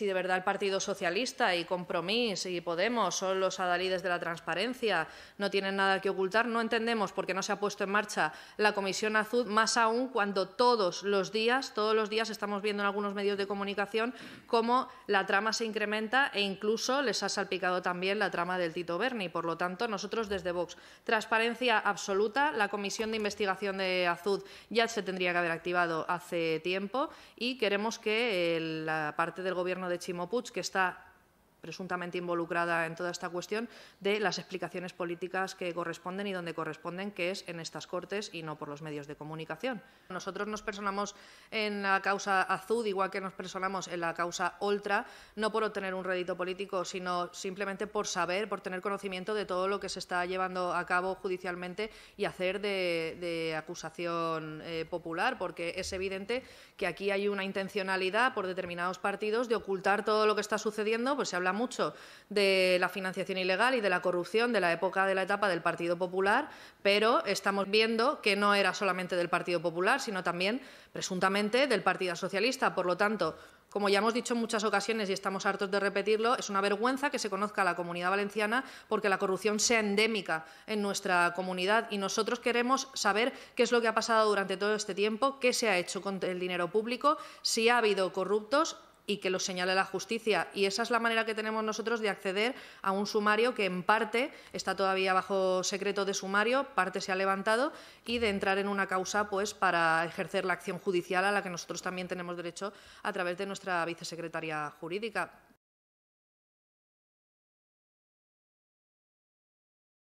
si de verdad el Partido Socialista y Compromís y Podemos son los adalides de la transparencia, no tienen nada que ocultar, no entendemos por qué no se ha puesto en marcha la Comisión Azud, más aún cuando todos los días, todos los días estamos viendo en algunos medios de comunicación cómo la trama se incrementa e incluso les ha salpicado también la trama del Tito Berni. Por lo tanto, nosotros desde Vox, transparencia absoluta, la Comisión de Investigación de Azud ya se tendría que haber activado hace tiempo y queremos que la parte del Gobierno Ximo Puig, que està presuntamente involucrada en toda esta cuestión, de las explicaciones políticas que corresponden y donde corresponden, que es en estas Cortes y no por los medios de comunicación. Nosotros nos personamos en la causa Azud, igual que nos personamos en la causa Ultra, no por obtener un rédito político, sino simplemente por saber, por tener conocimiento de todo lo que se está llevando a cabo judicialmente y hacer de, acusación eh, popular, porque es evidente que aquí hay una intencionalidad por determinados partidos de ocultar todo lo que está sucediendo, pues mucho de la financiación ilegal y de la corrupción de la época de la etapa del Partido Popular, pero estamos viendo que no era solamente del Partido Popular, sino también presuntamente del Partido Socialista. Por lo tanto, como ya hemos dicho en muchas ocasiones y estamos hartos de repetirlo, es una vergüenza que se conozca la comunidad valenciana porque la corrupción sea endémica en nuestra comunidad y nosotros queremos saber qué es lo que ha pasado durante todo este tiempo, qué se ha hecho con el dinero público, si ha habido corruptos y que lo señale la justicia. Y esa es la manera que tenemos nosotros de acceder a un sumario que en parte está todavía bajo secreto de sumario, parte se ha levantado y de entrar en una causa pues para ejercer la acción judicial a la que nosotros también tenemos derecho a través de nuestra vicesecretaría jurídica.